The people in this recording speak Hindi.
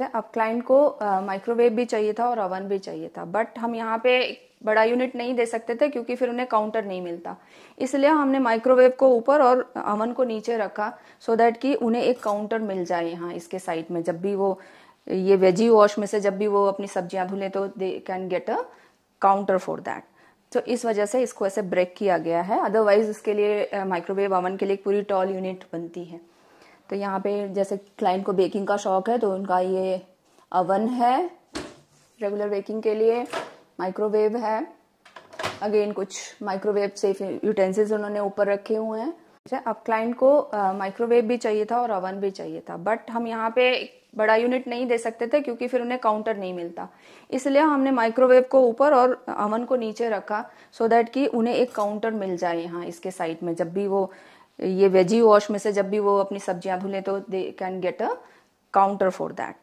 अब क्लाइंट को माइक्रोवेव भी चाहिए था और अवन भी चाहिए था बट हम यहाँ पे बड़ा यूनिट नहीं दे सकते थे क्योंकि फिर उन्हें काउंटर नहीं मिलता इसलिए हमने माइक्रोवेव को ऊपर और अवन को नीचे रखा सो so दैट कि उन्हें एक काउंटर मिल जाए यहाँ इसके साइड में जब भी वो ये वेजी वॉश में से जब भी वो अपनी सब्जियां धुलें तो they can get a counter for that तो इस वजह से इसको ऐसे ब्रेक किया गया है अदरवाइज इसके लिए माइक्रोवेव अवन के लिए पूरी टॉल यूनिट बनती है तो यहाँ पे जैसे क्लाइंट को बेकिंग का शौक़ है तो उनका ये अवन है रेगुलर बेकिंग के लिए माइक्रोवेव है अगेन कुछ माइक्रोवेव सेफ यूटेंसिल्स उन्होंने ऊपर रखे हुए हैं अच्छा, अब क्लाइंट को माइक्रोवेव भी चाहिए था और अवन भी चाहिए था बट हम यहाँ पे बड़ा यूनिट नहीं दे सकते थे क्योंकि फिर उन्हें काउंटर नहीं मिलता इसलिए हमने माइक्रोवेव को ऊपर और अवन को नीचे रखा सो so दैट कि उन्हें एक काउंटर मिल जाए यहाँ इसके साइड में जब भी वो ये वेजी वॉश में से जब भी वो अपनी सब्जियां धुलें तो they can get a counter for that